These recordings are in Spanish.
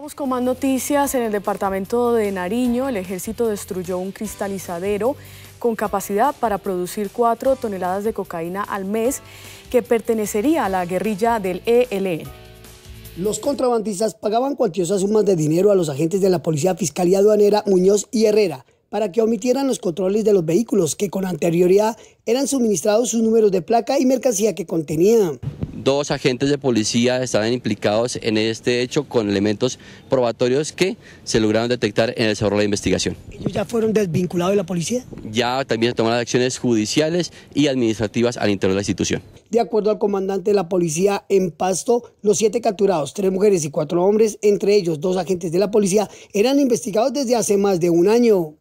Vamos con más noticias. En el departamento de Nariño, el ejército destruyó un cristalizadero con capacidad para producir 4 toneladas de cocaína al mes que pertenecería a la guerrilla del ELN. E. Los contrabandistas pagaban cuantiosas sumas de dinero a los agentes de la Policía Fiscalía Aduanera Muñoz y Herrera para que omitieran los controles de los vehículos que con anterioridad eran suministrados sus números de placa y mercancía que contenían. Dos agentes de policía estaban implicados en este hecho con elementos probatorios que se lograron detectar en el desarrollo de la investigación. ¿Ellos ya fueron desvinculados de la policía? Ya también se tomaron acciones judiciales y administrativas al interior de la institución. De acuerdo al comandante de la policía en Pasto, los siete capturados, tres mujeres y cuatro hombres, entre ellos dos agentes de la policía, eran investigados desde hace más de un año.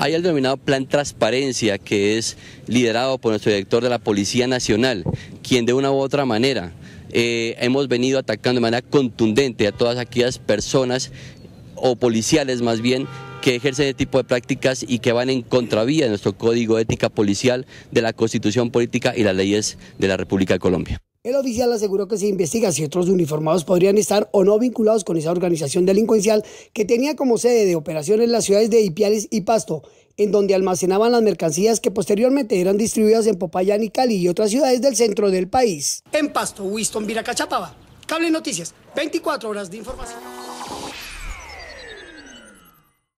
Hay el denominado Plan Transparencia, que es liderado por nuestro director de la Policía Nacional, quien de una u otra manera eh, hemos venido atacando de manera contundente a todas aquellas personas o policiales más bien que ejercen este tipo de prácticas y que van en contravía de nuestro código ética policial, de la constitución política y las leyes de la República de Colombia. El oficial aseguró que se investiga si otros uniformados podrían estar o no vinculados con esa organización delincuencial que tenía como sede de operaciones las ciudades de Ipiales y Pasto, en donde almacenaban las mercancías que posteriormente eran distribuidas en Popayán y Cali y otras ciudades del centro del país. En Pasto, Winston viracachapava, Cable Noticias, 24 horas de información.